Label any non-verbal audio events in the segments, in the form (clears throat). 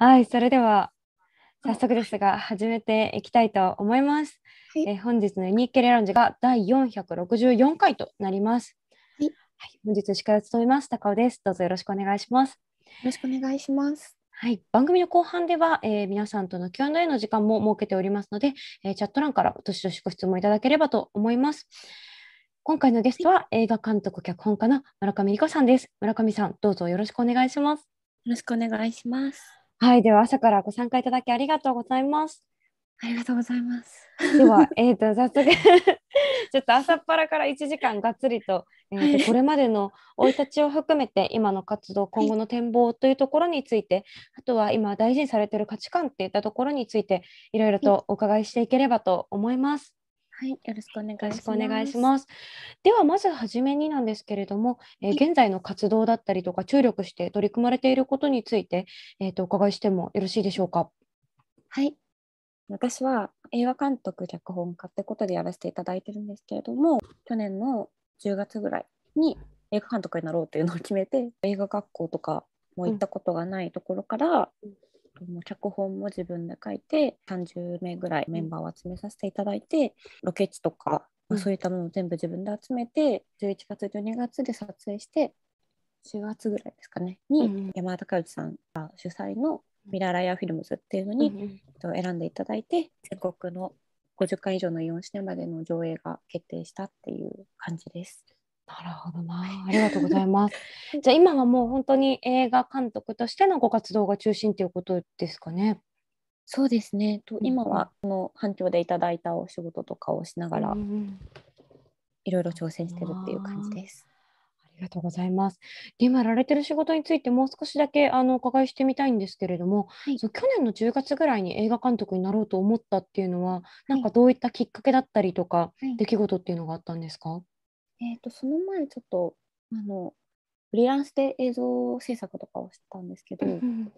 はい、それでは早速ですが始めていきたいと思います。はい、え本日のユニッケレラウンジが第464回となります。はい、はい、本日司会を務めます高尾です。どうぞよろしくお願いします。よろしくお願いします。はい、番組の後半では、えー、皆さんとの Q&A の時間も設けておりますので、えー、チャット欄からどしどしご質問いただければと思います。今回のゲストは映画監督脚本家の村上理子さんです。村上さん、どうぞよろしくお願いします。よろしくお願いします。はい、では朝からご参加いただきありがとうございます。ありがとうございます。では、(laughs) えっ、ー、と、早速 (laughs) ちょっと朝っぱらから1時間がっつりと、えーと、これまでの生い立ちを含めて、今の活動、今後の展望というところについて、あとは今大事にされている価値観っていったところについて、いろいろとお伺いしていければと思います。はい、よろしくお願いします。よろしくお願いします。では、まずはじめになんですけれども、えー、現在の活動だったりとか、注力して取り組まれていることについて、えっ、ー、と、お伺いしてもよろしいでしょうか。はい。私は映画監督、脚本家ってことでやらせていただいてるんですけれども、去年の10月ぐらいに映画監督になろうというのを決めて、映画学校とかも行ったことがないところから、うん、脚本も自分で書いて30名ぐらいメンバーを集めさせていただいてロケ地とか、まそういったものを全部自分で集めて11月12月で撮影して4月ぐらいですかねに、山田孝之さんが主催のミラーライアーフィルムズっていうのに、うん、選んでいただいて全国の50回以上のイオンシネマでの上映が決定したっていう感じです。なるほどな。ありがとうございます。(laughs) じゃあ今はもう本当に映画監督としてのご活動が中心ということですかね。そうですね。と今はこの反響でいただいたお仕事とかをしながら、いろいろ挑戦してるっていう感じです。ありがとうございます。で今やられてる仕事についてもう少しだけあのお伺いしてみたいんですけれども、はい、去年の10月ぐらいに映画監督になろうと思ったっていうのは、はい、なんかどういったきっかけだったりとか、はい、出来事っていうのがあったんですか？えー、と、その前ちょっと、あの、フリーランスで映像制作とかをしたんですけど、うん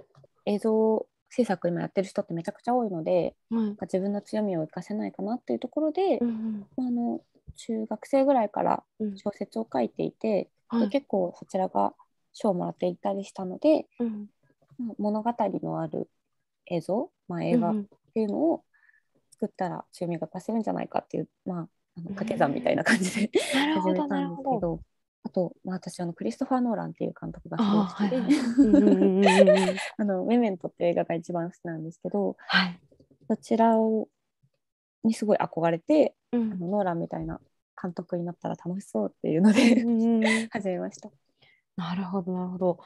映像制作今やってる人ってめちゃくちゃ多いので、はい、自分の強みを生かせないかなっていうところで、うんあの中学生ぐらいから小説を書いていて、うん結構そちらが賞をもらっていたりしたので、うん、物語のある映像、まあ、映画っていうのを作ったら強みが生かせるんじゃないかっていう、まあ、掛け算みたいな感じで、始めたんですけど。あと、まあ、私あのクリストファー・ノーランっていう監督がすごい好きで「メメント」って映画が一番好きなんですけど、はい、そちらをにすごい憧れて、うん、あのノーランみたいな監督になったら楽しそうっていうので (laughs) 始めました。なるほどなるほど。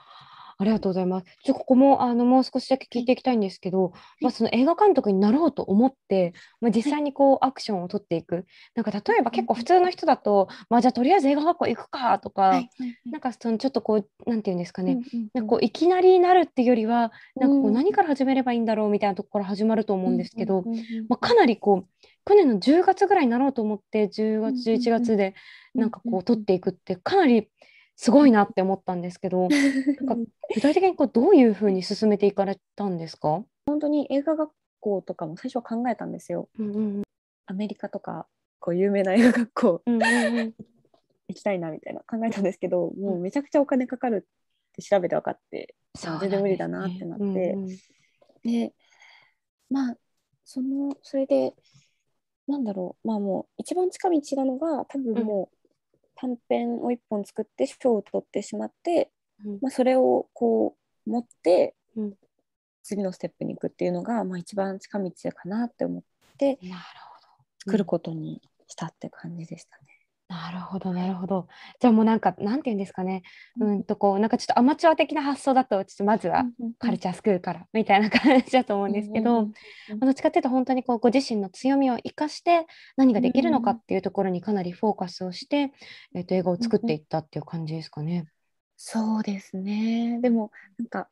ありがとうございます。ちょここもあのもう少しだけ聞いていきたいんですけど、まあ、その映画監督になろうと思って、まあ、実際にこうアクションを取っていくなんか例えば結構普通の人だと、まあ、じゃあとりあえず映画学校行くかとか、はい、なんかそのちょっとこう何て言うんですかね、なんかこういきなりなるっていうよりはなんかこう何から始めればいいんだろうみたいなとこから始まると思うんですけど、まあ、かなりこう去年の10月ぐらいになろうと思って10月11月でなんかこう取っていくってかなりすごいなって思ったんですけどなんか (laughs) 具体的にこうどういうふうに進めていかれたんですか本当に映画学校とかも最初は考えたんですよ。うんうん、アメリカとかこう有名な映画学校うん、行きたいなみたいな考えたんですけど、もうめちゃくちゃお金かかるって調べて分かって、うん、全然無理だなってなって、ねうんうん、でまあそのそれでなんだろうまあもう一番近道なのが多分もう短編を1本作って賞を取ってしまって、うん、まあ、それをこう持って、次のステップに行くっていうのが、まあ、一番近道かなって思って作ることにしたって感じでしたね。なるほど、なるほど。じゃあもうなんか、なんて言うんですかね。うんとこう、なんかちょっとアマチュア的な発想だと、ちょっとまずはカルチャースクールからみたいな感じだと思うんですけど、どっちかっていうと本当にこうご自身の強みを生かして何ができるのかっていうところにかなりフォーカスをして、えっと、英語を作っていったっていう感じですかね。そうですね。でも、なんか、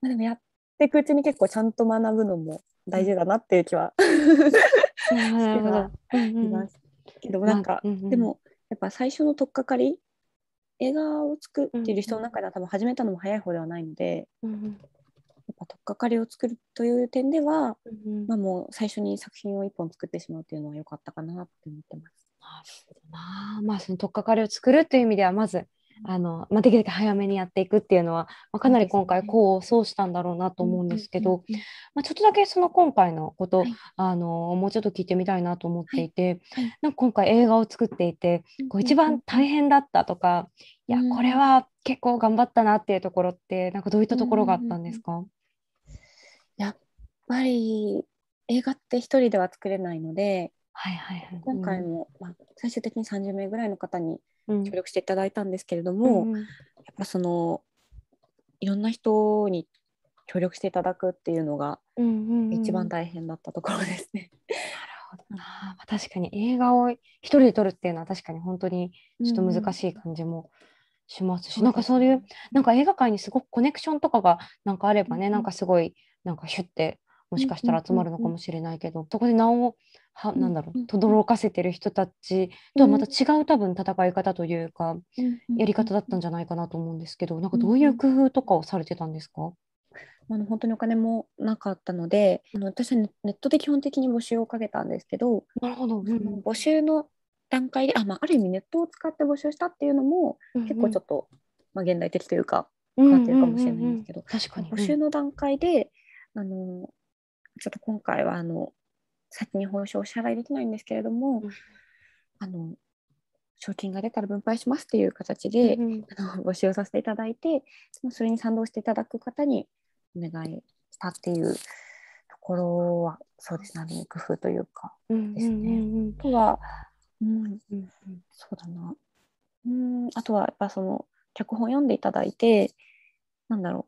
まあ、でもやっていくうちに結構ちゃんと学ぶのも大事だなっていう気は、(laughs) (laughs) してはいまけどなんか、うんうん、でもやっぱ最初のとっかかり映画を作っている人の中では多分始めたのも早い方ではないので、うんうん、やっぱとっかかりを作るという点では、うんうん、まあ、もう最初に作品を1本作ってしまうというのは良かったかなって思ってます。なるほどなまあそのとっかかりを作るという意味ではまずあの、まあ、できるだけ早めにやっていくっていうのは、まあ、かなり今回功を奏したんだろうなと思うんですけど、まあ、ちょっとだけその今回のこと、はい、あのもうちょっと聞いてみたいなと思っていて、はい、なんか今回映画を作っていてこう一番大変だったとか、いやこれは結構頑張ったなっていうところってなんかどういったところがあったんですか、やっぱり映画って一人では作れないので、はいはいはい、今回も、まあ、最終的に30名ぐらいの方に協力していただいたんですけれども、うん、やっぱそのいろんな人に協力していただくっていうのが一番大変だったところですね。なるほどあ、確かに映画を一人で撮るっていうのは確かに本当にちょっと難しい感じもしますし、うん、なんかそういうなんか映画界にすごくコネクションとかがなんかあればね、うん、なんかすごいなんかヒュッてもしかしたら集まるのかもしれないけど、そこで名をはなんだろう轟かせてる人たちとはまた違う多分戦い方というか、やり方だったんじゃないかなと思うんですけどなんかどういう工夫とかをされてたんですか、あの本当にお金もなかったのであの私はネットで基本的に募集をかけたんですけどなるほど、うん、募集の段階であ,、まあ、ある意味ネットを使って募集したっていうのも、結構ちょっと、まあ、現代的というか変わってるかもしれないんですけど、うんうん確かに、うん、募集の段階であのちょっと今回はあの先に報酬をお支払いできないんですけれども、うん、あの賞金が出たら分配しますっていう形で、うん、あの募集させていただいてそれに賛同していただく方にお願いしたっていうところはそうですね工夫というかですね。とは、うんうん、そうだなうんあとはやっぱその脚本読んでいただいてなんだろ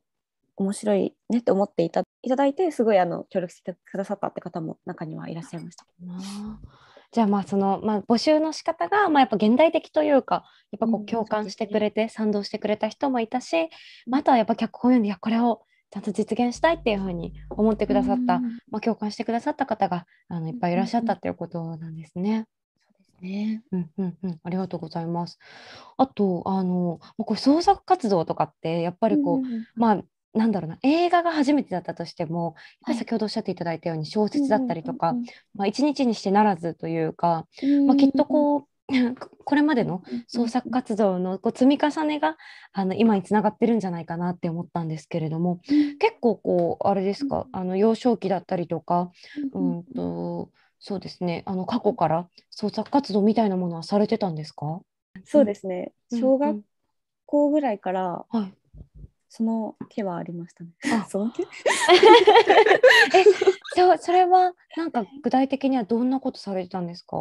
う面白いねって思っていたいただいてすごいあの協力してくださったって方も中にはいらっしゃいました。じゃあまあその、まあ、募集の仕方がまあやっぱ現代的というかやっぱこう共感してくれて賛同してくれた人もいたし、ま、た、ん、やっぱ脚本読んでいやこれをちゃんと実現したいっていうふうに思ってくださった、うん、まあ、共感してくださった方があのいっぱいいらっしゃったっていうことなんですね。うん、ね、うんうんうん、ありがとうございます。あとあのこう創作活動とかってやっぱりこう、うん、まあなんだろうな映画が初めてだったとしても先ほどおっしゃっていただいたように小説だったりとか、一日にしてならずというか、まあ、きっとこう (laughs) これまでの創作活動のこう積み重ねがあの今につながってるんじゃないかなって思ったんですけれども結構こうあれですかあの幼少期だったりとかうんとそうですねあの過去から創作活動みたいなものはされてたんですかそうですね小学校ぐらいから、はい、その手はありましたね。あ、その手？(laughs) え、そう (laughs) それはなんか具体的にはどんなことされてたんですか？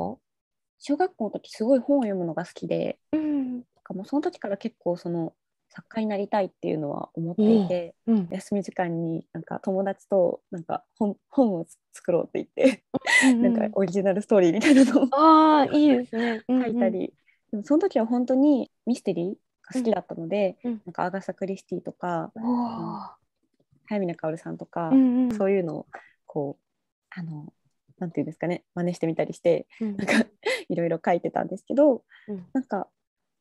小学校の時すごい本を読むのが好きで、うん、かもその時から結構その作家になりたいっていうのは思っていて、うんうん、休み時間になんか友達となんか本本を作ろうって言ってなんかオリジナルストーリーみたいなのをあいいですね、うんうん、書いたりでもその時は本当にミステリー、好きだったので、うん、なんかアガサ・クリスティとか、うん、早見薫さんとか、うんうん、そういうのをこうあのなんていうんですかね真似してみたりして、うん、なんかいろいろ書いてたんですけど、うん、なんか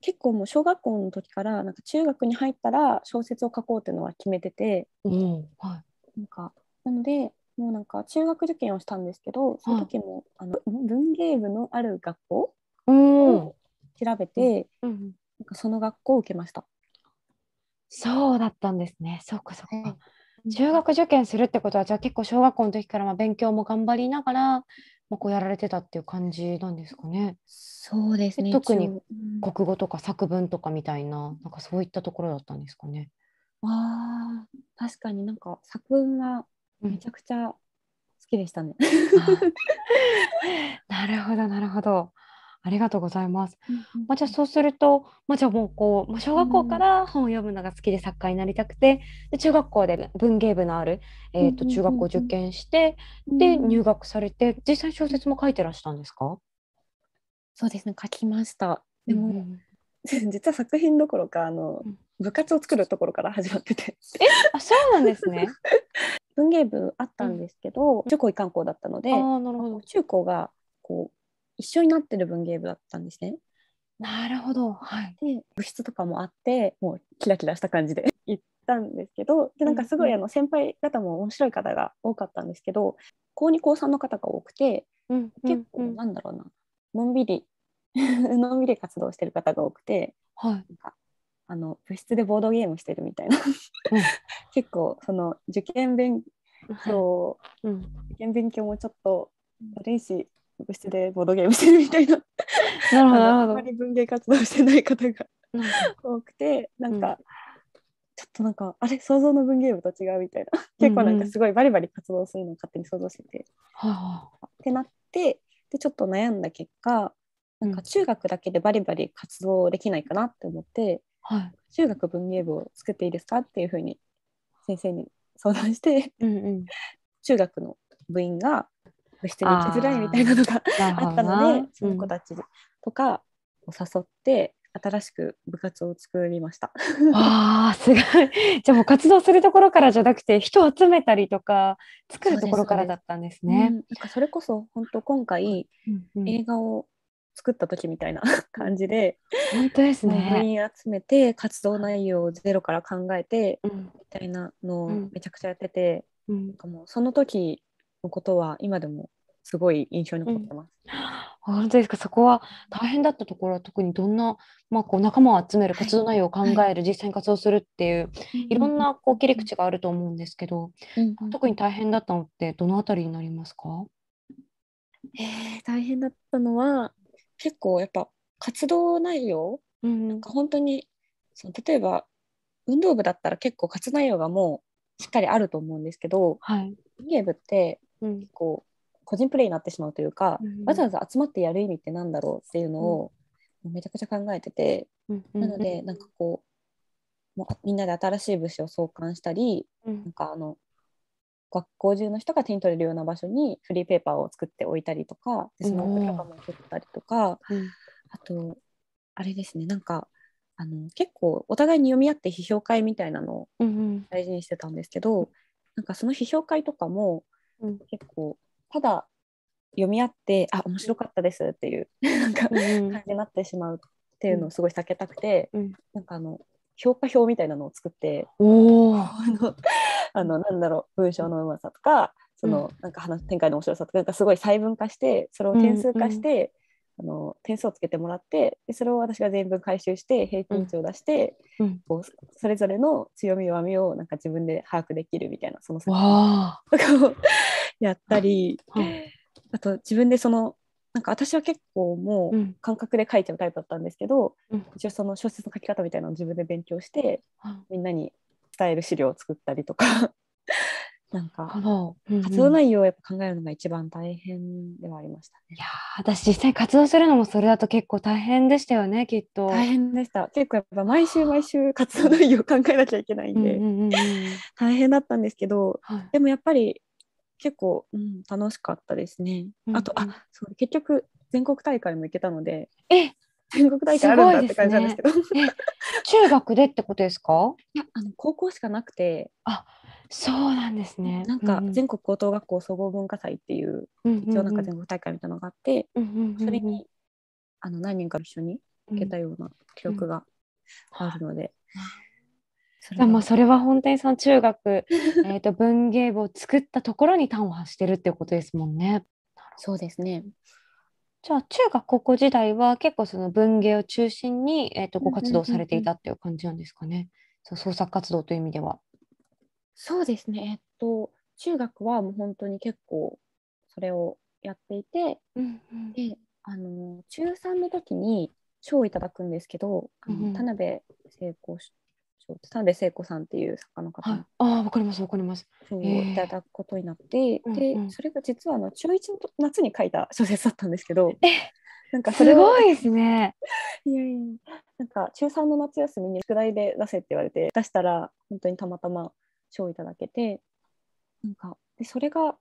結構もう小学校の時からなんか中学に入ったら小説を書こうっていうのは決めてて、うんはい、なんかなのでもうなんか中学受験をしたんですけどその時も、はい、あの文芸部のある学校を調べて、うん、なんかその学校を受けました。そうだったんですね。そっかそっか。はい、中学受験するってことはじゃあ結構小学校の時からま勉強も頑張りながらまこうやられてたっていう感じなんですかね。そうですね。特に国語とか作文とかみたいな、なんかそういったところだったんですかね。あ確かになんか作文はめちゃくちゃ好きでしたね。うん、(laughs) なるほどなるほど。ありがとうございます。まあ、じゃあそうすると、まあ、じゃあもうこう、まあ、小学校から本を読むのが好きで作家になりたくて、で中学校で文芸部のある、えー、と中学校受験して、で入学されて実際小説も書いてらしたんですかそうですね書きました。でも、うん、(laughs) 実は作品どころかあの、部活を作るところから始まっててえあそうなんですね (laughs) 文芸部あったんですけど、うん、中高一貫校だったのであなるほど中高がこう一緒になってる文芸部だったんですね。なるほど、はい、で部室とかもあってもうキラキラした感じで (laughs) 行ったんですけどでなんかすごいあの先輩方も面白い方が多かったんですけど高2高3の方が多くて、うんうん、結構なんだろうなのんびり (laughs) のんびり活動してる方が多くて、はい、なんかあの部室でボードゲームしてるみたいな (laughs) 結構その受験勉強、はいうん、受験勉強もちょっだるいし部室でボードゲームしてるみたいななるほどあんまり文芸活動してない方が多くてなんか、うん、ちょっとなんかあれ想像の文芸部と違うみたいな結構なんかすごいバリバリ活動するのを勝手に想像してて。うんうん、ってなってでちょっと悩んだ結果なんか中学だけでバリバリ活動できないかなって思って、うん中学文芸部を作っていいですかっていうふうに先生に相談して、うんうん、中学の部員が部室に行きづらいみたいなのが (laughs) あったのでその子たちとかを誘って。新しく部活を作りました。(laughs) ああ、すごい。(laughs) じゃあもう活動するところからじゃなくて、人を集めたりとか、作るところからだったんですね。すすうん、なんかそれこそ本当今回、うんうん、映画を作った時みたいな感じで、本当ですね。部員集めて活動内容をゼロから考えて、うん、みたいなのをめちゃくちゃやってて、うん、なんかもうその時のことは今でもすごい印象に残ってます。うん、本当ですかそこは大変だったところは特にどんな、まあ、こう仲間を集める活動内容を考える、実際に活動するっていう、いろんなこう切り口があると思うんですけど、うん、特に大変だったのってどのたりになりますか、えー、大変だったのは結構やっぱ活動内容、うん、なんか本当にその例えば運動部だったら結構活動内容がもうしっかりあると思うんですけど、はい、水泳部ってこう個人プレイになってしまうというか、わざわざ集まってやる意味って何だろうっていうのを、めちゃくちゃ考えてて、なのでなんかこうもうみんなで新しい物資を創刊したり、なんかあの学校中の人が手に取れるような場所にフリーペーパーを作っておいたりとかでそのリとかも取ったりとか、うん、あとあれですねなんかあの結構お互いに読み合って批評会みたいなのを大事にしてたんですけど、うん、なんかその批評会とかもうん、結構ただ読み合ってあ面白かったですっていうなんか、感じになってしまうっていうのをすごい避けたくて、うん、なんかあの評価表みたいなのを作ってお (laughs) あのなんだろう文章のうまさとかその、なんか話展開の面白さとかなんかすごい細分化してそれを点数化して、あの点数をつけてもらってでそれを私が全文回収して平均値を出して、うん、こうそれぞれの強み弱みをなんか自分で把握できるみたいなその作とかをやったり、あと自分でそのなんか私は結構もう感覚で書いちゃうタイプだったんですけど、うん、一応その小説の書き方みたいなのを自分で勉強して、みんなに伝える資料を作ったりとかなんか、う、活動内容をやっぱ考えるのが一番大変ではありましたね。いや私実際活動するのもそれだと結構大変でしたよね、きっと。大変でした。結構やっぱ毎週毎週活動内容を考えなきゃいけないんで、大変だったんですけど、はい、でもやっぱり結構、うん、楽しかったですね。うんうん、あと、あ、そう、結局全国大会も行けたので。え全国大会あるんだって感じなんですけど。ね、中学でってことですか？(laughs) いや、あの高校しかなくて。あ、そうなんですね。なんか全国高等学校総合文化祭っていう、一応なんか全国大会みたいなのがあって、それにあの何人か一緒に受けたような記憶があるので。じもそれは本店さん中学 (laughs) えと文芸部を作ったところに端を発してるっていうことですもんね。そうですね。じゃあ中学高校時代は結構その文芸を中心に、えー、とご活動されていたっていう感じなんですかね。創作活動という意味では。そうですね、えっと、中学はもう本当に結構それをやっていて、うんうん、であの中3の時に賞をいただくんですけど、うん、田辺聖子田辺聖子さんっていう作家の方、はい、あわかりますわかります賞をいただくことになって、で、うんうん、それが実はあの中1の夏に書いた小説だったんですけど。なんかすごいですね。(laughs) いやいやなんか中3の夏休みに宿題で出せって言われて出したら本当にたまたま賞をいただけてなんかでそれが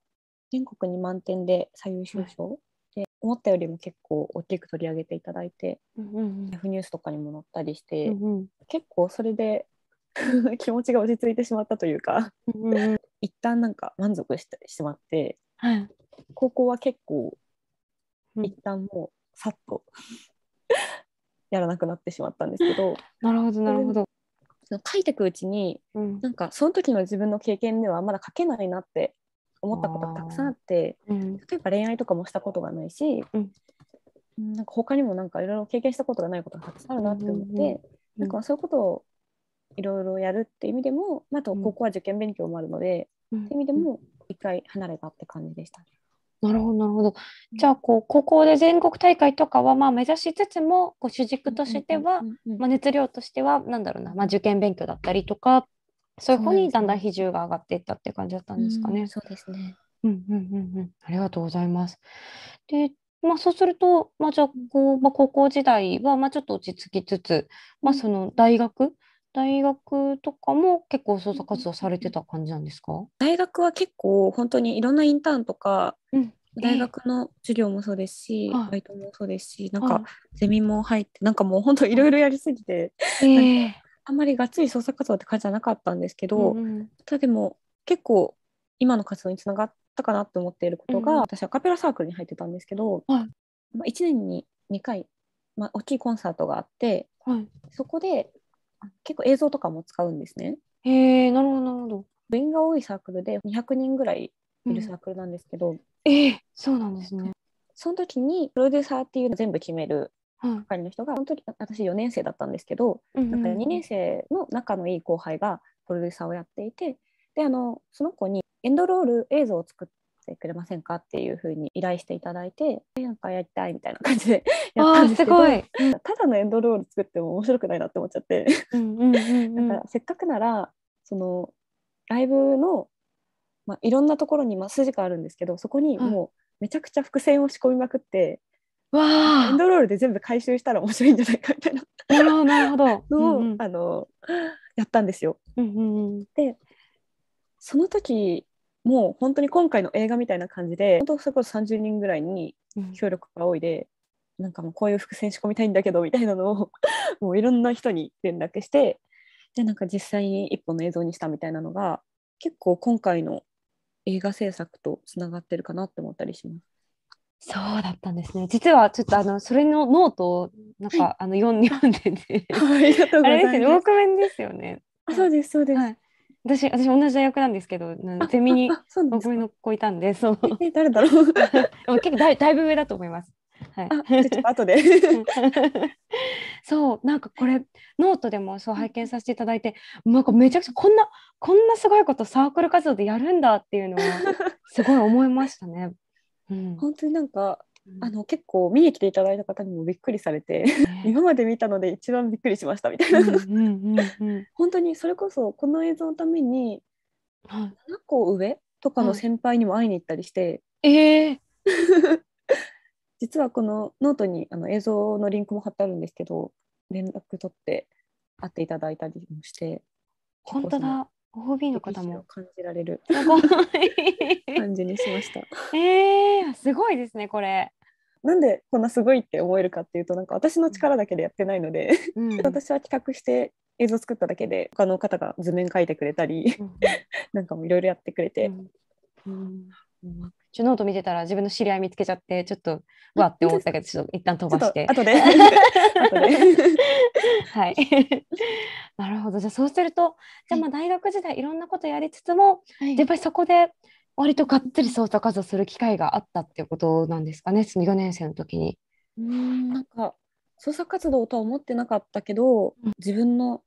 全国に満点で最優秀賞、はい、で思ったよりも結構大きく取り上げていただいて、うんうん、F ニュースとかにも載ったりして、うんうん、結構それで (laughs) 気持ちが落ち着いてしまったというかうん、一旦なんか満足してしまって、はい、高校は結構一旦もうさっと (laughs) やらなくなってしまったんですけどなるほどなるほどその書いていくうちに、うん、なんかその時の自分の経験ではまだ書けないなって思ったことがたくさんあって、うん、例えば恋愛とかもしたことがないし、うん、なんか他にもなんかいろいろ経験したことがないことがたくさんあるなって思って、うんうんうん、なんかそういうことをいろいろやるっていう意味でも、まあ、あと高校は受験勉強もあるので、うん、っていう意味でも一回離れたって感じでしたね。なるほど、なるほど。じゃあ、こう、高校で全国大会とかは、まあ、目指しつつも、こう、主軸としては、まあ、熱量としては、なんだろうな、まあ、受験勉強だったりとか、そういう方にだんだん比重が上がっていったって感じだったんですかね。そうですね。うんうんうんうん。ありがとうございます。で、まあ、そうすると、まあ、じゃあこう、まあ、高校時代は、まあ、ちょっと落ち着きつつ、まあ、その大学大学とかも結構創作活動されてた感じなんですか大学は結構本当にいろんなインターンとか、うん、大学の授業もそうですし、えー、バイトもそうですしなんかゼミも入ってなんかもう本当いろいろやりすぎて、えー、あんまりがっつり創作活動って感じじゃなかったんですけど、うんただでも結構今の活動につながったかなと思っていることが、うん、私アカペラサークルに入ってたんですけど、はい、まあ、1年に2回、まあ、大きいコンサートがあって、はい、そこで結構映像とかも使うんですね。へえなるほどなるほど。部員が多いサークルで200人ぐらいいるサークルなんですけど、うん、えー、そうなんですね。その時にプロデューサーっていうのを全部決める係の人が、うん、その時私4年生だったんですけど、うんうん、なんか2年生の仲のいい後輩がプロデューサーをやっていてであのその子にエンドロール映像を作って。てくれませんかっていうふうに依頼していただいてなんかやりたいみたいな感じでやったんですけどただのエンドロール作っても面白くないなって思っちゃってせっかくならそのライブの、まあ、いろんなところに、まあ、筋があるんですけどそこにもうめちゃくちゃ伏線を仕込みまくって。わエンドロールで全部回収したら面白いんじゃないかみたいな。なるほど。(laughs) の、うんうん、あのやったんですよ。うんうん、でその時もう本当に今回の映画みたいな感じで本当それこそ30人ぐらいに協力が多いで、うん、なんかもうこういう伏線仕込みたいんだけどみたいなのを (laughs) もういろんな人に連絡してでなんか実際に一本の映像にしたみたいなのが結構今回の映画制作とつながってるかなって思ったりします。そうだったんですね。実はちょっとあのそれのノートをなんか、はい、あの読んでて、ね、ありがとうございます。あれですね、ウォークメンですよね。あ、そうですそうです。はい、私、私同じ大学なんですけど、ゼミに小組の子いたんで、そう。え誰だろう (laughs) 結構だいだいぶ上だと思います。はい、あ後で (laughs) そうなんかこれノートでもそう拝見させていただいてなんかめちゃくちゃこんなこんなすごいことサークル活動でやるんだっていうのはすごい思いましたね。うん、本当になんかあの結構見に来ていただいた方にもびっくりされて、(laughs) 今まで見たので一番びっくりしましたみたいな (laughs) 本当にそれこそこの映像のために7個上とかの先輩にも会いに行ったりして、はい、えー、(laughs) 実はこのノートにあの映像のリンクも貼ってあるんですけど連絡取って会っていただいたりもして本当だ OB の方も感じられる感じにしました。えー、すごいですねこれ。なんでこんなすごいって思えるかっていうとなんか私の力だけでやってないので、うん、(laughs) 私は企画して映像作っただけで他の方が図面描いてくれたり、うん、(laughs) なんかもいろいろやってくれて。うんうんノート見てたら自分の知り合い見つけちゃってちょっとわって思ったけどちょっと一旦飛ばして。後で (laughs) はい。なるほどじゃあそうするとじゃあまあ大学時代いろんなことやりつつも、はい、やっぱりそこで割とがっつり捜査活動する機会があったっていうことなんですかね4年生の時に。うんなんか創作活動とは思ってなかったけど、自分の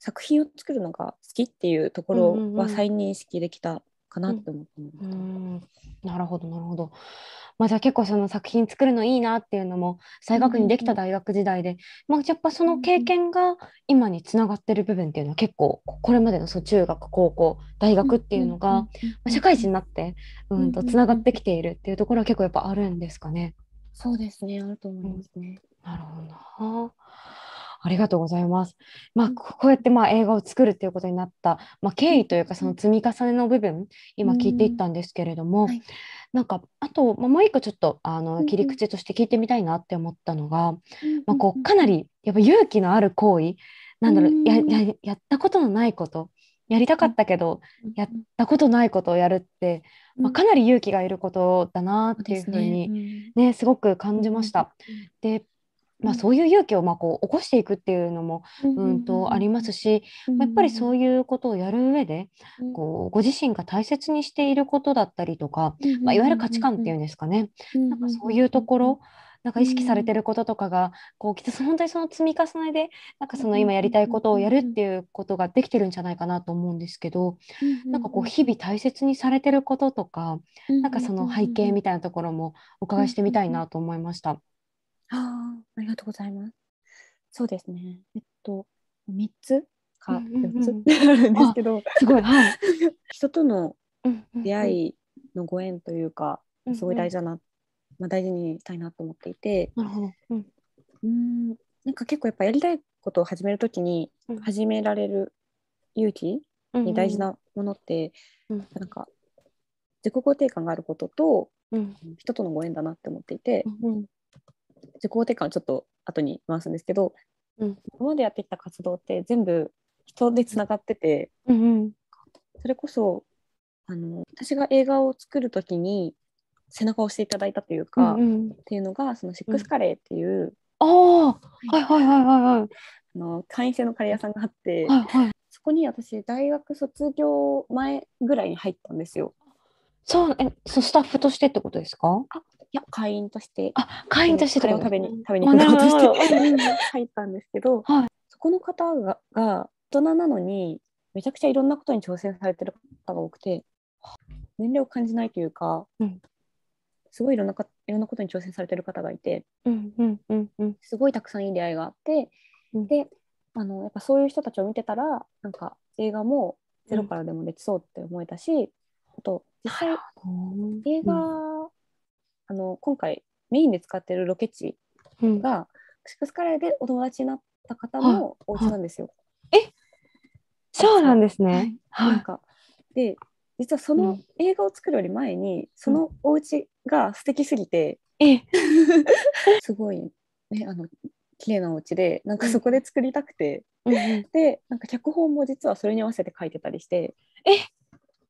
作品を作るのが好きっていうところは再認識できたかなって思ってます、なるほどなるほど。まあ、じゃあ結構その作品作るのいいなっていうのも再確認できた大学時代で、まあ、やっぱその経験が今につながってる部分っていうのは結構これまでのそう中学高校大学っていうのが、ま社会人になってうんとつながってきているっていうところは結構やっぱあるんですかね。そうですねあると思いますね。なるほどありがとうございます。まあ、こうやってまあ映画を作るっていうことになった、まあ、経緯というかその積み重ねの部分、今聞いていったんですけれども、うんはい、なんかあと、まあ、もう一個ちょっとあの切り口として聞いてみたいなって思ったのが、まあ、こうかなりやっぱ勇気のある行為なんだろう、やややったことのないことやりたかったけど、やったことないことをやるって、まあ、かなり勇気がいることだなっていうふうにね、すごく感じました。でまあ、そういう勇気をまあこう起こしていくっていうのもうんとありますし、やっぱりそういうことをやる上でこうご自身が大切にしていることだったりとか、まあ、いわゆる価値観っていうんですかね、なんかそういうところなんか意識されてることとかがこうきっと本当にその積み重ねでなんかその今やりたいことをやるっていうことができてるんじゃないかなと思うんですけどなんかこう日々大切にされてることとかなんかその背景みたいなところもお伺いしてみたいなと思いました。ああ、ありがとうございます。そうですね。えっと、3つか4つってあるんですけど、すごい、はい、(laughs) 人との出会いのご縁というか、すごい大事だな、まあ、大事にしたいなと思っていて、なうん、んなんか結構やっぱやりたいことを始めるときに始められる勇気に大事なものって、なんか自己肯定感があることと、人とのご縁だなって思っていて、自己肯定感ちょっと後に回すんですけど、うん、今までやってきた活動って全部人でつながってて、うんうん、それこそあの私が映画を作る時に背中を押していただいたというか、うんうん、っていうのがそのシックスカレーっていう、うん、あはいはいはいはいはいあの会員制のカレー屋さんがあって、はいはい、そこに私大学卒業前ぐらいに入ったんですよ。そうえそうスタッフとしてってことですかあや会員としてあ会員として食べに食べに行くとして (laughs) 入ったんですけど、はい、そこの方がが大人なのにめちゃくちゃいろんなことに挑戦されてる方が多くて年齢を感じないというか、うん、すごいいろんなかいろんなことに挑戦されてる方がいて、うんうんうんうん、すごいたくさんいい出会いがあって、うん、であのやっぱそういう人たちを見てたらなんか映画もゼロからでもできそうって思えたし、うん、あと実際映画あの今回メインで使ってるロケ地が、うん、シックスカレーでお友達になった方のお家なんですよ。えそうなんですね。なんかで実はその映画を作るより前に、うん、そのお家が素敵すぎて、うん、(laughs) すごいねあの綺麗なお家でなんかそこで作りたくて、うん、でなんか脚本も実はそれに合わせて書いてたりしてえ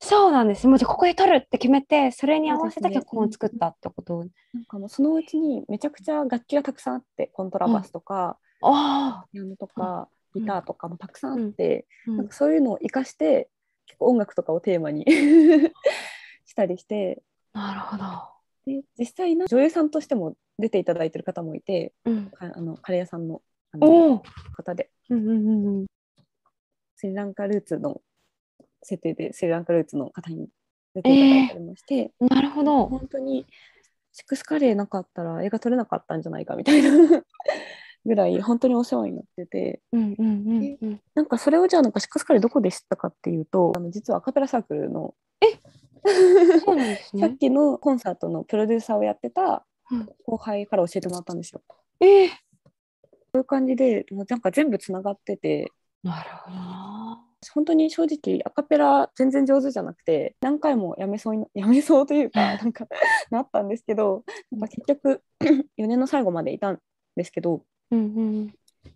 そうなんですもうじゃここで撮るって決めてそれに合わせた脚本を作ったってこと、ね、なんかもうそのうちにめちゃくちゃ楽器がたくさんあってコントラバスとか、うん、あピアノとか、うん、ギターとかもたくさんあって、うん、なんかそういうのを生かして結構音楽とかをテーマに (laughs) したりしてなるほどで実際の女優さんとしても出ていただいてる方もいて、うん、あのカレー屋さんのの方で、うんうんうん、スリランカルーツの設定でスリランカルーツの方に出ていただいりして、えー、なるほど本当にシックスカレーなかったら映画撮れなかったんじゃないかみたいな (laughs) ぐらい本当にお世話になってて、なんかそれをじゃあなんかシックスカレーどこで知ったかっていうとあの実はアカペラサークルの (laughs) さっきのコンサートのプロデューサーをやってた後輩から教えてもらったんですよ。うん、えー、こういう感じでなんか全部つながっててなるほど本当に正直アカペラ全然上手じゃなくて何回もやめそう (laughs) やめそうというかなんかなったんですけどなん結局4 (clears throat) 年の最後までいたんですけど、うん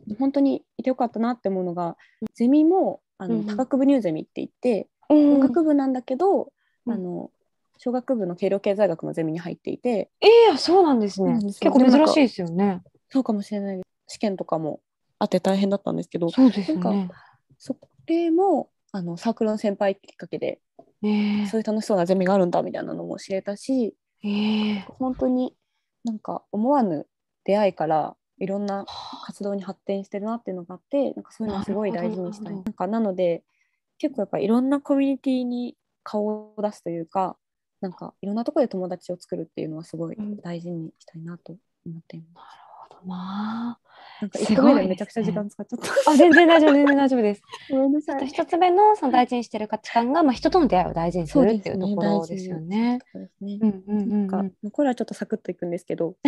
うん、本当にいてよかったなって思うのがゼミもあの、うん、多学部入ゼミって言って、うん、学部なんだけど、うん、あの小学部の軽量経済学のゼミに入っていてええー、そうなんですね、結構珍しいですよねそうかもしれない試験とかもあって大変だったんですけどそうです、ね、かそれもあのサークルの先輩きっかけで、えー、そういう楽しそうなゼミがあるんだみたいなのも知れたし、えー、本当になんか思わぬ出会いからいろんな活動に発展してるなっていうのがあってなんかそういうのすごい大事にしたいなんかなので結構やっぱいろんなコミュニティに顔を出すというかなんかいろんなところで友達を作るっていうのはすごい大事にしたいなと思っています。うん、なるほどななんか1個目でめちゃくちゃ時間使っちゃった。あ全然大丈夫、全然大丈夫です。ごめんなさい。一つ目のその大事にしてる価値観が、まあ、人との出会いを大事にするっていうところですよね。そうですね。うんうん、なんか、これはちょっとサクッといくんですけど。う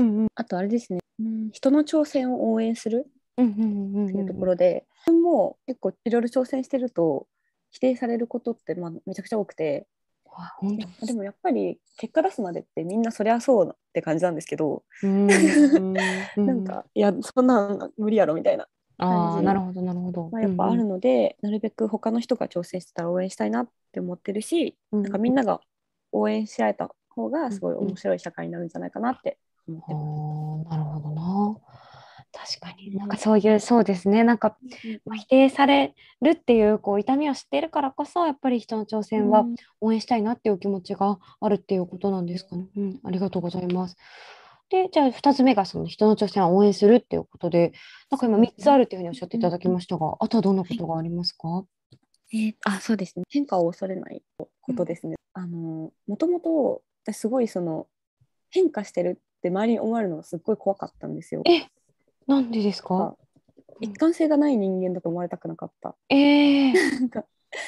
んうん、(laughs) あとあれですね、うん、人の挑戦を応援するっていうところで、自分も結構いろいろ挑戦してると否定されることってまあめちゃくちゃ多くて。でもやっぱり結果出すまでってみんなそりゃそうって感じなんですけど、なんかいやそんなん無理やろみたいな感じなるほどなるほど、まやっぱあるので、うんなるべく他の人が挑戦してたら応援したいなって思ってるし、うんなんかみんなが応援し合えた方がすごい面白い社会になるんじゃないかなって思ってます。うんうん、なるほどな確かになんかそういう、そうですねなんか、まあ、否定されるっていうこう痛みを知っているからこそやっぱり人の挑戦は応援したいなっていう気持ちがあるっていうことなんですかね。うん、ありがとうございますでじゃあ2つ目がその人の挑戦を応援するっていうことでなんか今3つあるっていうふうにおっしゃっていただきましたが、あとはどんなことがありますか、はい、えー、あそうですね変化を恐れないことですね。あのもともと私すごいその変化してるって周りに思われるのがすっごい怖かったんですよ。えなんでですか一貫性がない人間だと思われたくなかった。えー、(laughs) なんか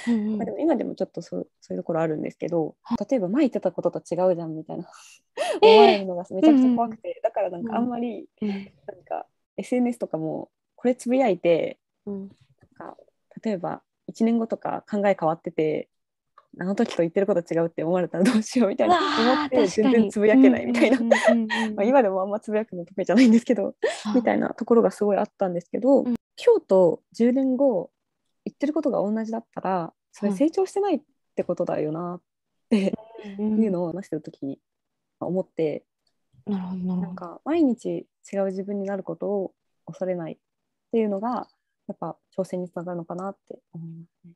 うんうん、までも今でもちょっとそうそういうところあるんですけど例えば前言ってたことと違うじゃんみたいな思われるのがめちゃくちゃ怖くて、えー、だからなんかあんまり、なんか SNS とかもこれつぶやいて、うん、なんか例えば1年後とか考え変わっててあの時と言ってること違うって思われたらどうしようみたいな思って全然つぶやけないみたいなま今でもあんまつぶやくの得意じゃないんですけどみたいなところがすごいあったんですけど、うん、今日と10年後言ってることが同じだったらそれ成長してないってことだよなっていうのを話してる時に思って、なんか毎日違う自分になることを恐れないっていうのがやっぱ挑戦につながるのかなって思いますね。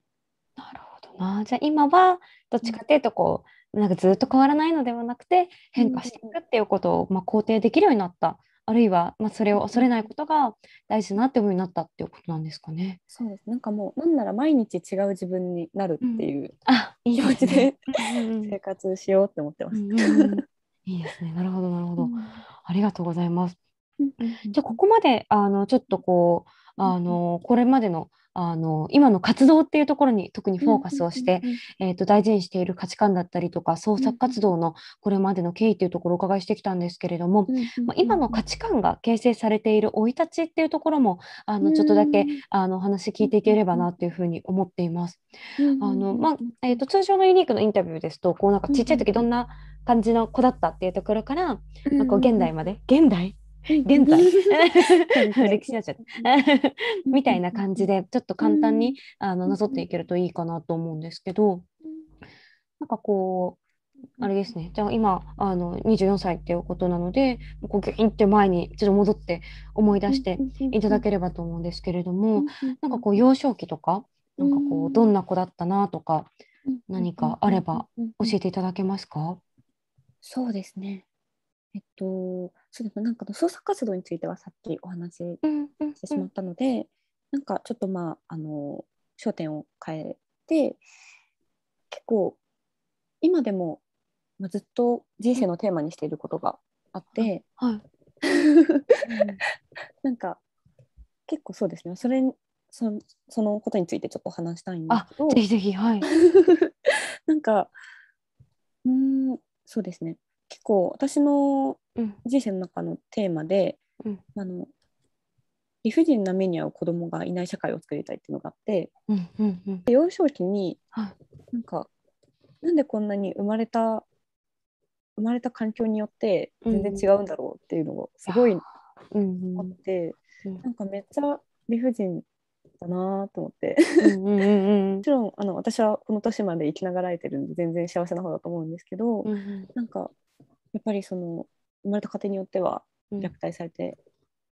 なるほどなじゃあ今はどっちかっていうとこう、うん、なんかずっと変わらないのではなくて変化していくっていうことを、まあ、肯定できるようになったあるいは、まあ、それを恐れないことが大事なって思うようになったっていうことなんですかね。そうですなんかもうなんなら毎日違う自分になるっていう、うん、気持ちで、生活しようって思ってます。うんうん、いいですねなるほどなるほど、うん、ありがとうございます。じゃあここまであのちょっとこうあのこれまでのあの今の活動っていうところに特にフォーカスをして、えー、と大事にしている価値観だったりとか創作活動のこれまでの経緯というところをお伺いしてきたんですけれども、ま今の価値観が形成されている生い立ちっていうところもあのちょっとだけあの話聞いていければなというふうに思っています。あのまえと通常のユニークのインタビューですとこうなんかちっちゃい時どんな感じの子だったっていうところから、まこう現代まで現代現在 (laughs) (laughs) 歴史ゃみたいな感じでちょっと簡単に、あのなぞっていけるといいかなと思うんですけどなんかこうあれですねじゃあ今あの24歳っていうことなのでこうギュインって前にちょっと戻って思い出していただければと思うんですけれどもなんかこう幼少期とかなんかこうどんな子だったなとか何かあれば教えていただけますかそうですねえっとそうですなんかの創作活動についてはさっきお話ししてしまったので、うんうん、なんかちょっとまああの焦点を変えて結構今でも、まあ、ずっと人生のテーマにしていることがあって、はいはい、(laughs) なんか結構そうですねそれそそのことについてちょっと話したいんですけどぜひぜひはい (laughs) なんかうんそうですね結構私の人生の中のテーマで、うん、あの理不尽な目に遭う子供がいない社会を作りたいっていうのがあって、うんうんうん、幼少期に、なんかなんでこんなに生まれた生まれた環境によって全然違うんだろうっていうのがすごいあって、うんうん、なんかめっちゃ理不尽だなと思ってうん、(laughs) もちろんあの私はこの年まで生きながらえてるんで全然幸せな方だと思うんですけど、うんうん、なんかやっぱりその生まれた家庭によっては虐待されて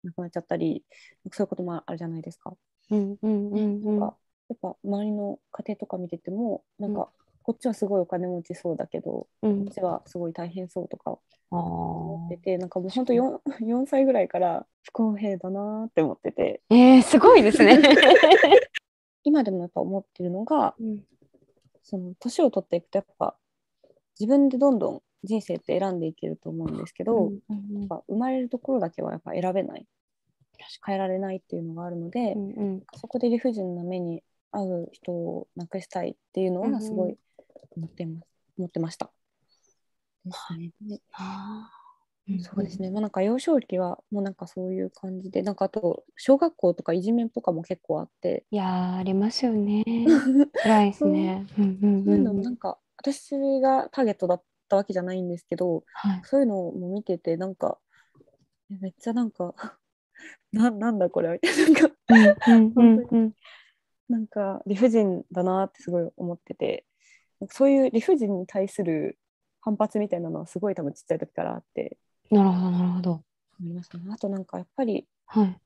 亡くなっちゃったり、うん、そういうこともあるじゃないですか。うんうんうんうん、やっぱ周りの家庭とか見ててもなんか、こっちはすごいお金持ちそうだけど、うん、こっちはすごい大変そうとか思っててなんかもうほんと 4, 4歳ぐらいから不公平だなって思ってて。えー、すごいですね (laughs) 今でもやっぱ思ってるのが、うん、その年を取っていくとやっぱ自分でどんどん人生って選んでいけると思うんですけど、うん、生まれるところだけはやっぱ選べない変えられないっていうのがあるので、うんうん、そこで理不尽な目に遭う人をなくしたいっていうのはすごい思ってます、うん、思ってました。そうですね、まあ、なんか幼少期はもうなんかそういう感じでなんかあと小学校とかいじめとかも結構あっていやありますよね (laughs) 辛いですね。うんうんうなんか私がターゲットだっったわけじゃないんですけど、はい、そういうのも見ててなんかめっちゃなんか (laughs) ななんだこれみたいなんか理不尽だなってすごい思っててそういう理不尽に対する反発みたいなのはすごい多分ちっちゃい時からあってなるほどなるほど思りますねあとなんかやっぱり、はい、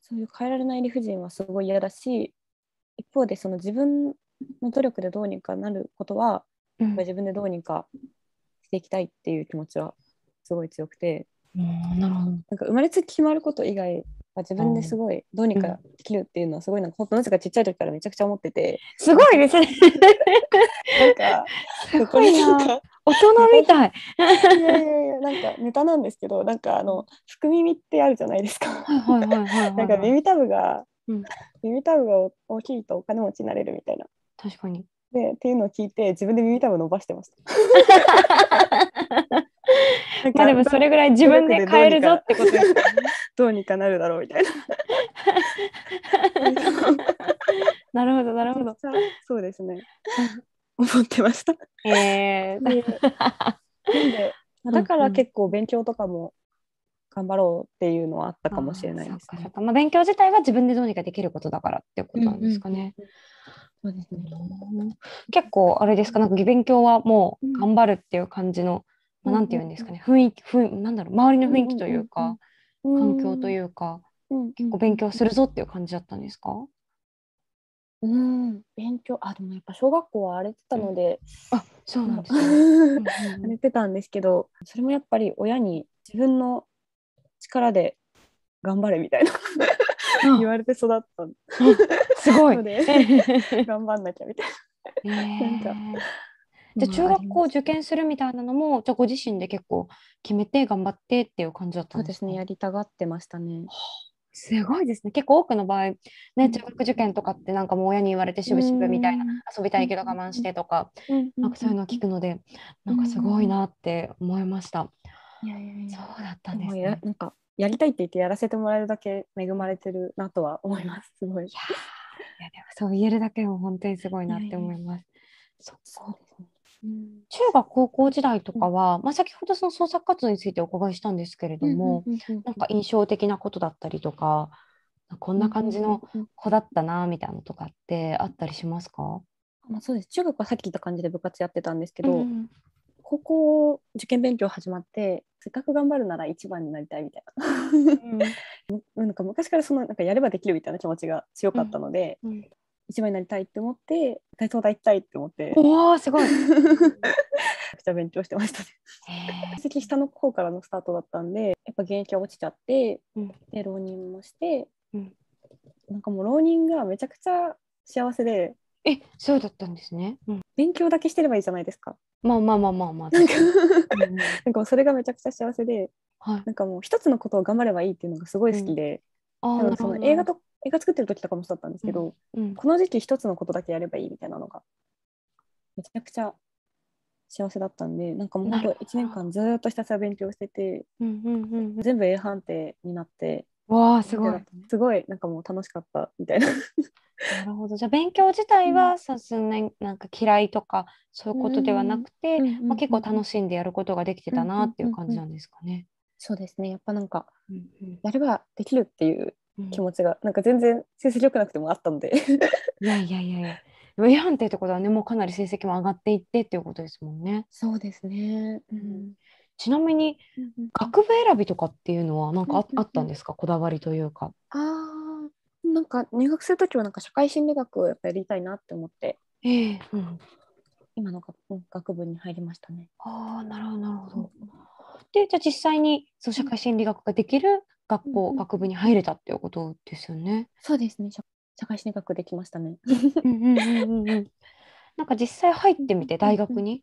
そういう変えられない理不尽はすごい嫌だし一方でその自分の努力でどうにかなることは、うん、自分でどうにかていきたいっていう気持ちはすごい強くて、うん、なんか生まれつき決まること以外は自分ですごいどうにかできるっていうのはすごいなんか本当なぜかちっちゃい時からめちゃくちゃ思ってて、すごいですねなんかすごいなんか大人みたいなんかネタなんですけどなんかあの福耳ってあるじゃないですかなんか耳たぶが、うん、耳たぶが大きいとお金持ちになれるみたいな確かにでっていうのを聞いて自分で耳たぶ伸ばしてました。(laughs) まあでもそれぐらい自分で変えるぞってことですね。どうにかなるだろうみたいな。なるほどなるほど。そうですね。思ってました。えー、なんでだから結構勉強とかも頑張ろうっていうのはあったかもしれないですね。まあ、勉強自体は自分でどうにかできることだからってことなんですかね。うんうんそうですね、結構あれですかなんか勉強はもう頑張るっていう感じの、うん、まあ、なんて言うんですかね雰囲気雰なんだろう周りの雰囲気というか、うん、環境というか、うん、結構勉強するぞっていう感じだったんですかうん、勉強あでもやっぱ小学校は荒れてたので、あそうなんですね、荒れてたんですけどそれもやっぱり親に自分の力で頑張れみたいな言われて育ったのすごい (laughs) (laughs) 頑張んなきゃみたいな。なんかじゃ中学校受験するみたいなのも、じゃご自身で結構決めて頑張ってっていう感じだったんですそうですねやりたがってましたね。すごいですね結構多くの場合、ね、中学受験とかってなんかもう親に言われてしぶしぶみたいな、うん、遊びたいけど我慢してとか、うん、なんかそういうのを聞くので、うん、なんかすごいなって思いました。いやいやいやそうだったんです、ね、なんかやりたいって言ってやらせてもらえるだけ恵まれてるなとは思いますすごい。いやでもそう言えるだけも本当にすごいなって思います。そうそうですね中学高校時代とかは、うん、まあ、先ほどその創作活動についてお伺いしたんですけれども、なんか印象的なことだったりとかこんな感じの子だったなみたいなのとかってあったりしますか、まあ、そうです中学はさっき言った感じで部活やってたんですけど、うん、高校受験勉強始まってせっかく頑張るなら一番になりたいみたいなうん、(laughs) なんか昔からそのなんかやればできるみたいな気持ちが強かったので、うんうん、一番になりたいって思って東大行きたいって思っておおすごいめちゃ勉強してましたね。成績下の方からのスタートだったんでやっぱ現役は落ちちゃって、で浪人もして、うん、なんかもう浪人がめちゃくちゃ幸せでえ、そうだったんですね。うん、勉強だけしてればいいじゃないですか。まあまあまあまあまあ。なんかなんかそれがめちゃくちゃ幸せで、はい、なんかもう一つのことを頑張ればいいっていうのがすごい好きで、うん、あその映画と映画作ってる時とかもそうだったんですけど、うんうん、この時期一つのことだけやればいいみたいなのがめちゃくちゃ幸せだったんでなんかもうほんと1年間ずっとひたすら勉強してて、全部 A 判定になってわあすごいすごいなんかもう楽しかったみたいな。なるほどじゃあ勉強自体はさすがになんか嫌いとかそういうことではなくて、うん、まあ、結構楽しんでやることができてたなっていう感じなんですかね。うんうんうんそうですねやっぱなんか、うんうん、やればできるっていう気持ちが、うん、なんか全然成績良くなくてもあったのでいやいやいやいや。上判定ってことはねもうかなり成績も上がっていってっていうことですもんね。そうですね、うん、ちなみに学部選びとかっていうのは何かあったんですか、こだわりというか。あなんか入学する時はなんか社会心理学をやっぱやりたいなって思って、えーうん、今の学部に入りましたね。ああ、なるほどなるほど。でじゃあ実際にそう社会心理学ができる学校、うん、学部に入れたっていうことですよね。そうですね社会心理学できましたね。なんか実際入ってみて大学に、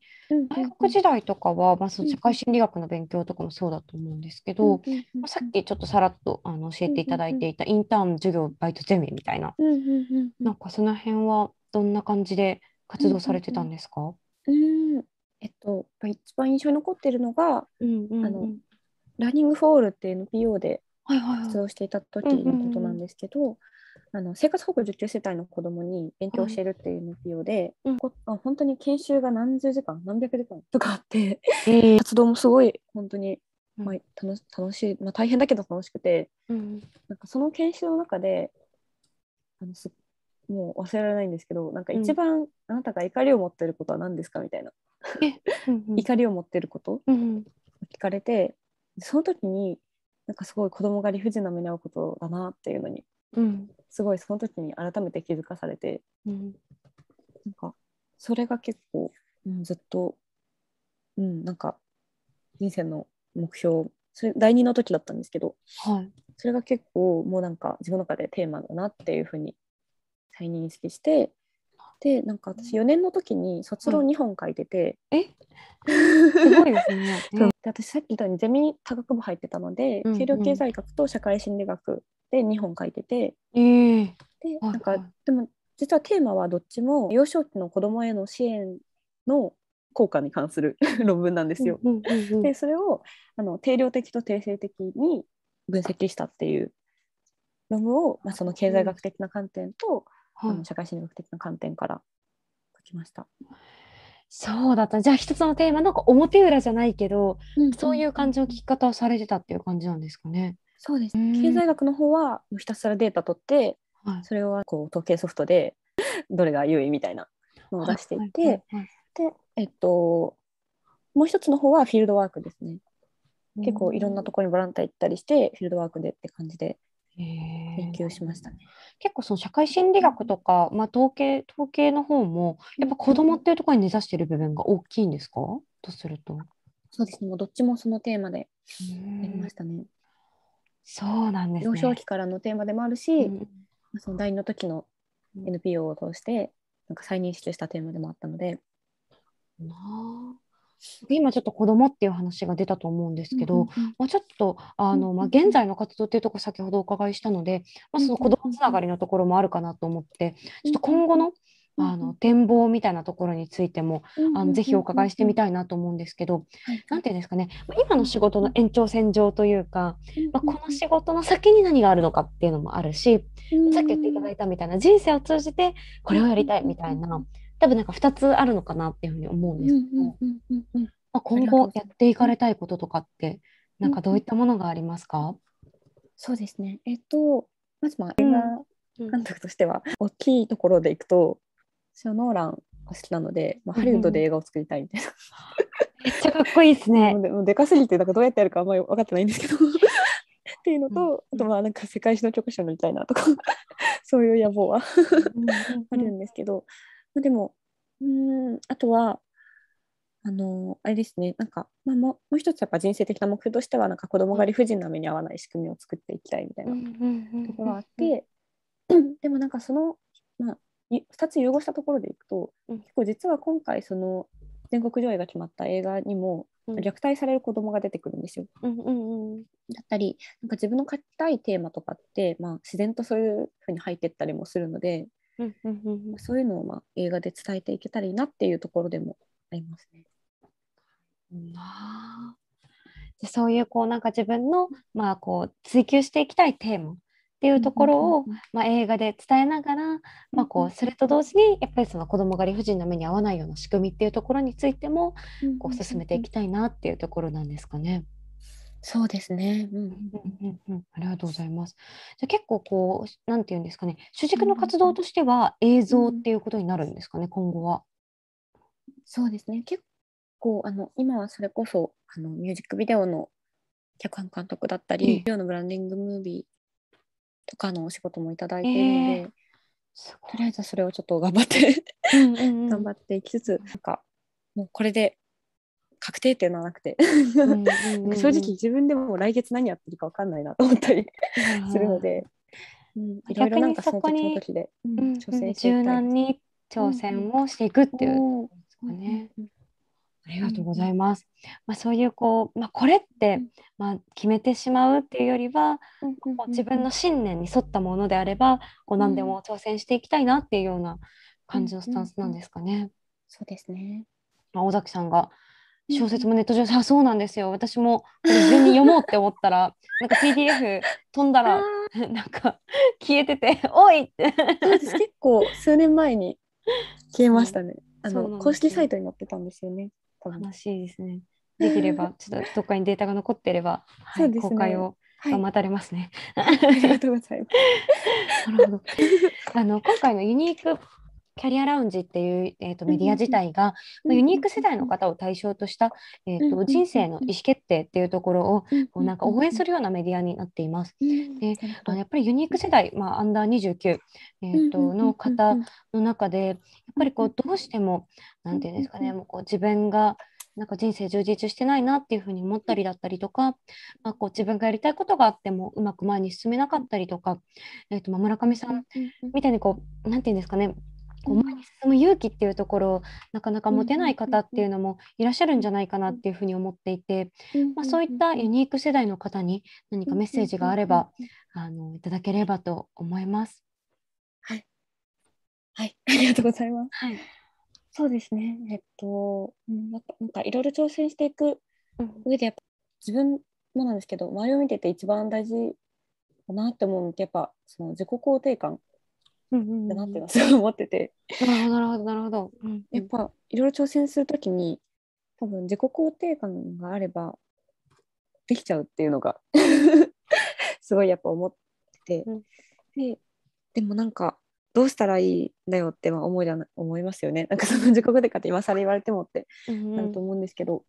大学時代とかは、まあ、その社会心理学の勉強とかもそうだと思うんですけど、まあ、さっきちょっとさらっとあの教えていただいていたインターン授業バイトゼミみたいな、なんかその辺はどんな感じで活動されてたんですか、うんえっと、一番印象に残ってるのが、あのラーニングフォールっていう NPO で活動していた時のことなんですけど、あの生活保護受給世帯の子どもに勉強してるっていう NPO で、うん、本当に研修が何十時間何百時間とかあって、えー、(laughs) 活動もすごい本当に、まあ、楽楽しい、まあ、大変だけど楽しくて、うん、なんかその研修の中であのすもう忘れられないんですけどなんか一番、あなたが怒りを持ってることは何ですかみたいな (laughs) 怒りを持ってること、うん聞かれてその時になんかすごい子供が理不尽な目に遭うことだなっていうのにすごいその時に改めて気づかされて、うん、なんかそれが結構、うん、ずっと、うん、なんか人生の目標それ第2の時だったんですけど、はい、それが結構もうなんか自分の中でテーマだなっていうふうに再認識してでなんか私4年の時に卒論2本書いてて、うん、えすごいですね、(laughs) で私さっき言ったようにゼミ多学部入ってたので、うんうん、経済学と社会心理学で2本書いてて、えー、でなんか、でも実はテーマはどっちも幼少期の子供への支援の効果に関する (laughs) 論文なんですよ。うんうんうん、でそれをあの定量的と定性的に分析したっていう論文を、まあ、その経済学的な観点と、うん、あの社会心理学的な観点から書きました。そうだったじゃあ一つのテーマの表裏じゃないけど、うん、そういう感じの聞き方をされてたっていう感じなんですかね。そうです、ね、経済学の方はひたすらデータ取って、はい、それをこう統計ソフトで (laughs) どれが優位みたいなのを出していって、はいはい、で、えっと、もう一つの方はフィールドワークですね。結構いろんなところにボランティア行ったりしてフィールドワークでって感じで研究しましたね。結構その社会心理学とか、まあ、統計統計の方もやっぱ子どもっていうところに根ざしている部分が大きいんですかとすると。そうですねもうどっちもそのテーマでやりましたね。そうなんです、ね、幼少期からのテーマでもあるし、うん、その第二の時の NPO を通してなんか再認識したテーマでもあったので。な今ちょっと子どもっていう話が出たと思うんですけど、うんうんうん、まあ、ちょっとあの、まあ、現在の活動っていうとこ先ほどお伺いしたので、まあ、その子どもつながりのところもあるかなと思ってちょっと今後のあの展望みたいなところについても、あのぜひお伺いしてみたいなと思うんですけど、何ていうんですかね今の仕事の延長線上というか、まあ、この仕事の先に何があるのかっていうのもあるし、さっき言っていただいたみたいな人生を通じてこれをやりたいみたいな多分なんか2つあるのかなっていうふうに思うんですけど、まあ、今後やっていかれたいこととかってなんかどういったものがありますか、そうですねえっとまずまあ映画監督としては大きいところでいくと私はノーランが好きなので、まあ、ハリウッドで映画を作りたいみたいな。めっちゃかっこいいですね。ででかすぎてなんかどうやってやるかあんまり分かってないんですけど (laughs) っていうのと、あとまあなんか世界史の著書になりたいなとか (laughs) そういう野望はあるんですけど、まあ、でもうんあとはあのあれですねなんか、まあ、もう一つやっぱ人生的な目標としてはなんか子供が理不尽な目に遭わない仕組みを作っていきたいみたいなところがあって (clears throat) でもなんかその、まあ、2つ融合したところでいくと、うん、結構実は今回その全国上映が決まった映画にも虐待される子供が出てくるんですよ。うんうんうん、だったりなんか自分の書きたいテーマとかって、まあ、自然とそういうふうに入ってったりもするので、うんうんうん、そういうのをまあ映画で伝えていけたらいいなっていうところでもありますね。そういうこうなんか自分の、まあ、こう追求していきたいテーマっていうところを、まあ、映画で伝えながら、まあ、こうそれと同時にやっぱりその子どもが理不尽な目に遭わないような仕組みっていうところについてもこう進めていきたいなっていうところなんですかね。そうですね、うんうんうん、ありがとうございます。じゃ結構こうなんていうんですかね主軸の活動としては映像っていうことになるんですかね、今後は。そうですね結構あの今はそれこそあのミュージックビデオの脚本監督だったり、うん、のブランディングムービーとかのお仕事もいただいているので、えー、とりあえずそれをちょっと頑張ってうんうん、うん、(laughs) 頑張っていきつつなんかもうこれで確定っていうのはなくて正直自分でも来月何やってるか分かんないなと思ったりするので、うん、いろいろなんかその時の時で、うん、挑戦して柔軟に挑戦をしていくっていう、ねうんうんうんありがとうございます。うん、まあ、そういうこう、まあ、これって、まあ、決めてしまうっていうよりは、うん、自分の信念に沿ったものであればこう何でも挑戦していきたいなっていうような感じのスタンスなんですかね。そうですね、まあ、尾崎さんが小説もネット上で、あそうなんですよ私も自分に読もうって思ったら (laughs) なんか PDF 飛んだら (laughs) なんか消えてて「(laughs) おい!」って結構数年前に消えましたね。あの公式サイトに載ってたんですよね。楽しいですね。できれば、(laughs) ちょっとどっかにデータが残っていれば、はい、ね、公開を頑張れますね、はい。ありがとうございます。(laughs) なるほど。あの今回のユニークキャリアラウンジっていう、えーと、メディア自体が、ユニーク世代の方を対象とした、えーと、人生の意思決定っていうところをこうなんか応援するようなメディアになっています。であのやっぱりユニーク世代、まあ、アンダー29、えーと、との方の中でやっぱりこうどうしても何て言うんですかねもうこう自分がなんか人生充実してないなっていうふうに思ったりだったりとか、まあ、こう自分がやりたいことがあってもうまく前に進めなかったりとか、えー、と村上さんみたいにこう何て言うんですかねこう前に進む勇気っていうところをなかなか持てない方っていうのもいらっしゃるんじゃないかなっていうふうに思っていて、まあ、そういったユニーク世代の方に何かメッセージがあればあのいただければと思います。はい、はい、(laughs) ありがとうございます。はい、そうですね。えっと、なんかなんかいろいろ挑戦していく上でやっぱ自分もなんですけど、周りを見てて一番大事だなって思うのってやっぱその自己肯定感だなっていうのはすごい思ってて。なるほどなるほど、うん、やっぱいろいろ挑戦するときに多分自己肯定感があればできちゃうっていうのが (laughs) すごいやっぱ思ってうん、ででもなんかどうしたらいいんだよっては思いじゃない思いますよねなんかその自己肯定感って今更言われてもってなると思うんですけど、うんうん、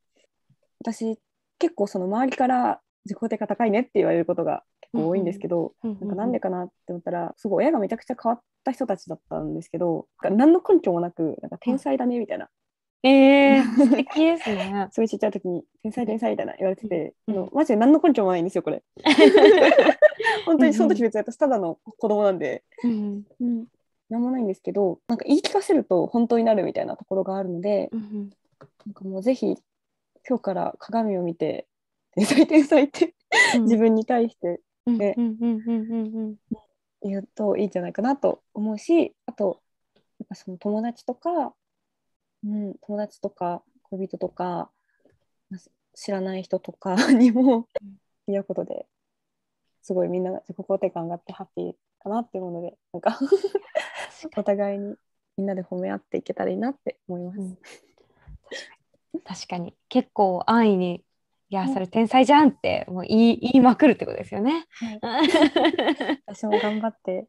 私結構その周りから自己肯定感高いねって言われることが結構多いんですけど、うん、なんかなんでかなって思ったらすごい親がめちゃくちゃ変わった人たちだったんですけど何の根拠もなくなんか天才だねみたいな。えー、素敵ですね。(laughs) すごいちっちゃい時に天才天才みたいな言われてて、うん、マジで何の根拠もないんですよこれ。(laughs) 本当にその時別に私ただの子供なんで、うん、うん、何もないんですけどなんか言い聞かせると本当になるみたいなところがあるので、うん、なんかもうぜひ今日から鏡を見て天才天才って自分に対してで言うといいんじゃないかなと思うしあとやっぱその友達とか、うん、友達とか恋人とか知らない人とか (laughs) にも言うことですごいみんな自己肯定感があってハッピーかなって思うのでなんかお互いにみんなで褒め合っていけたらいいなって思います。うん、確かに結構安易にいやそれ天才じゃんってもう言い言いまくるってことですよね。はい、(laughs) 私も頑張って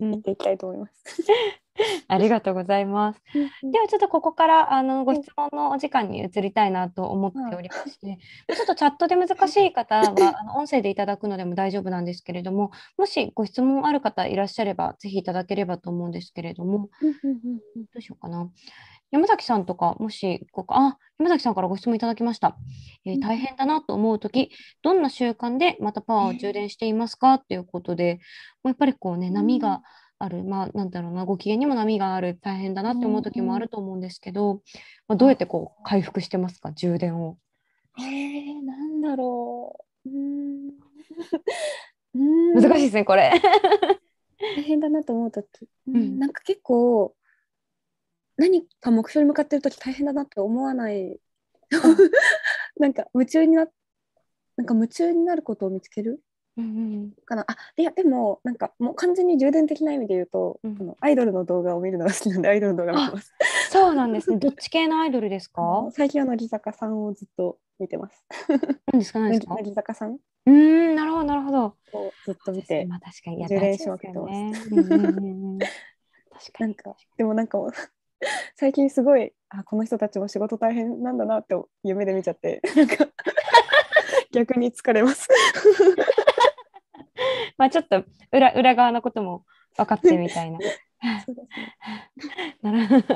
やっていきたいと思います。(laughs) ありがとうございます。ではちょっとここからあのご質問のお時間に移りたいなと思っておりまして、ちょっとチャットで難しい方はあの音声でいただくのでも大丈夫なんですけれども、もしご質問ある方いらっしゃればぜひいただければと思うんですけれども、どうしようかな。山崎さんとか、もしごあ、山崎さんからご質問いただきました。えー、大変だなと思うとき、どんな習慣でまたパワーを充電していますかということで、もうやっぱりこうね、波がある、まあ、なんだろうな、ご機嫌にも波がある、大変だなって思う時もあると思うんですけど、まあ、どうやってこう回復してますか、充電を。えー、なんだろう。うん (laughs) 難しいですね、これ。大変だなと思う時、うん、なんか結構何か目標に向かってる時大変だなって思わない (laughs) なんか夢中にななんか夢中になることを見つける、うん、かなあいやでもなんかもう完全に充電的な意味で言うと、うん、あのアイドルの動画を見るのが好きなんでアイドルの動画見てますそうなんですね (laughs) どっち系のアイドルですか最近は乃木坂さんをずっと見てます何ですか何ですか乃木坂さんうんなるほどなるほどずっと見て、まあ、確かにやってます、確かになんかでもなんか (laughs) 最近すごいあこの人たちも仕事大変なんだなって夢で見ちゃって (laughs) なんか (laughs) 逆に疲れますまあちょっと裏裏側のことも分かってみたいな。確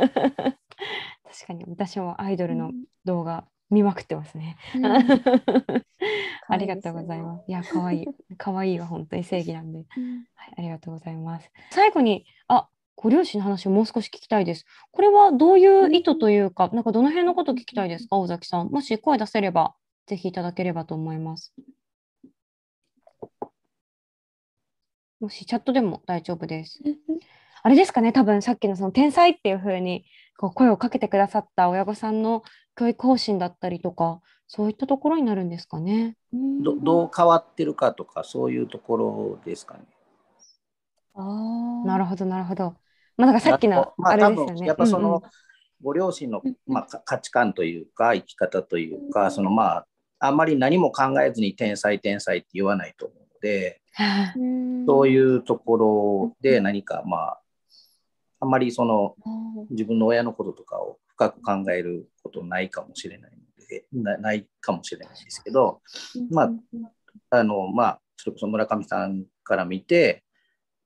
かに私もアイドルの動画見まくってますね。うん、ありがとうございます。いや、可愛い可愛いは本当に正義なんで、はい、ありがとうございます。最後に、あ、ご両親の話をもう少し聞きたいです。これはどういう意図というか、なんかどの辺のこと聞きたいですか、尾崎さん。もし声出せれば、ぜひいただければと思います。もしチャットでも大丈夫です。あれですかね、多分さっきのその天才っていうふうにこう声をかけてくださった親御さんの教育方針だったりとか、そういったところになるんですかね。どどう変わってるかとか、そういうところですかね。あなるほど、なるほど。まあ、なんかさっきのあれですよね。やっぱその、ご両親の、まあ、価値観というか生き方というか、そのまああんまり何も考えずに天才天才って言わないと思うので、そういうところで何かまああんまりその自分の親のこととかを深く考えることないかもしれないのでないかもしれないですけど、まああのまあそれこそ村上さんから見て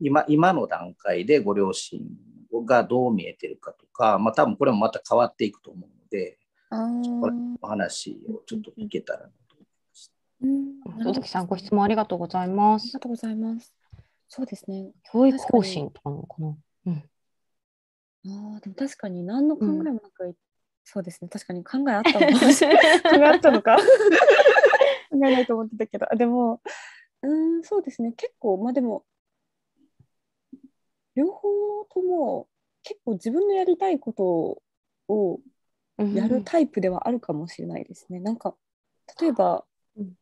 今今の段階でご両親がどう見えてるかとか、まあ、多分これもまた変わっていくと思うので、お話をちょっと聞けたらなと思います。うん、さん、ご質問ありがとうございます。ありがとうございます。そうですね。教育方針とかのかな。うん、ああ、でも確かに何の考えもなく、うん、そうですね。確かに考えあったのか (laughs) 考えあったのか。(laughs) 考えないと思ってたけど、でも、うん、そうですね。結構、まあでも、両方とも結構自分のやりたいことをやるタイプではあるかもしれないですね。うん、なんか例えば、うん、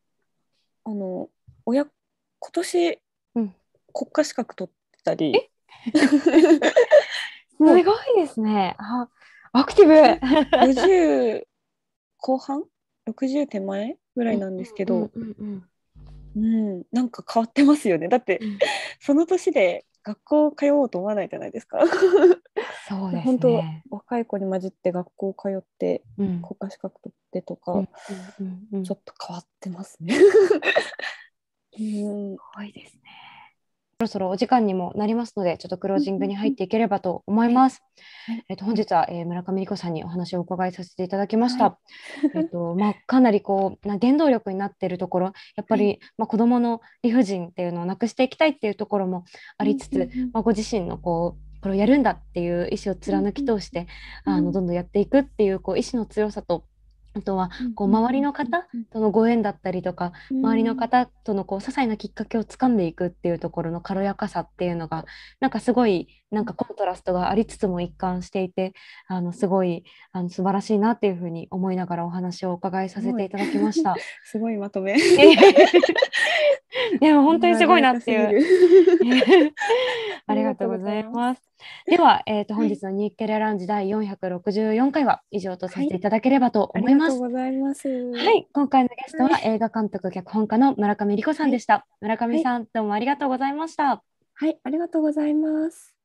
あの親今年、うん、国家資格取ったり。(laughs) すごいですね。あアクティブ50後半60手前ぐらいなんですけど、うん、なんか変わってますよねだって、その年で学校通おうと思わないじゃないですか。そうです、ね、本当若い子に混じって学校通って、うん、国家資格取ってとか、うんうんうんちょっと変わってますね。(laughs) うん、すごいですね。そろそろお時間にもなりますので、ちょっとクロージングに入っていければと思います。えっ、と本日は、えー、村上理子さんにお話をお伺いさせていただきました。はい、えっ、とまあかなりこうな原動力になっているところ、やっぱり、はい、まあ子供の理不尽っていうのをなくしていきたいっていうところもありつつ、まあご自身のこうこれをやるんだっていう意思を貫き通して、あのどんどんやっていくっていうこう意思の強さとあとはこう周りの方とのご縁だったりとか、周りの方とのこう些細なきっかけをつかんでいくっていうところの軽やかさっていうのがなんかすごいなんかコントラストがありつつも一貫していてあのすごいあの素晴らしいなっていうふうに思いながらお話をお伺いさせていただきました。すごい (laughs) まとめ (laughs) で (laughs) も本当にすごいなっていう。(laughs) ありがとうございます。では、えっ、ー、と、本日のニ日テレラウンジ第464回は以上とさせていただければと思います。はい、いはい、今回のゲストは映画監督脚本家の村上理子さんでした。はい、村上さん、はい、どうもありがとうございました。はい、ありがとうございます。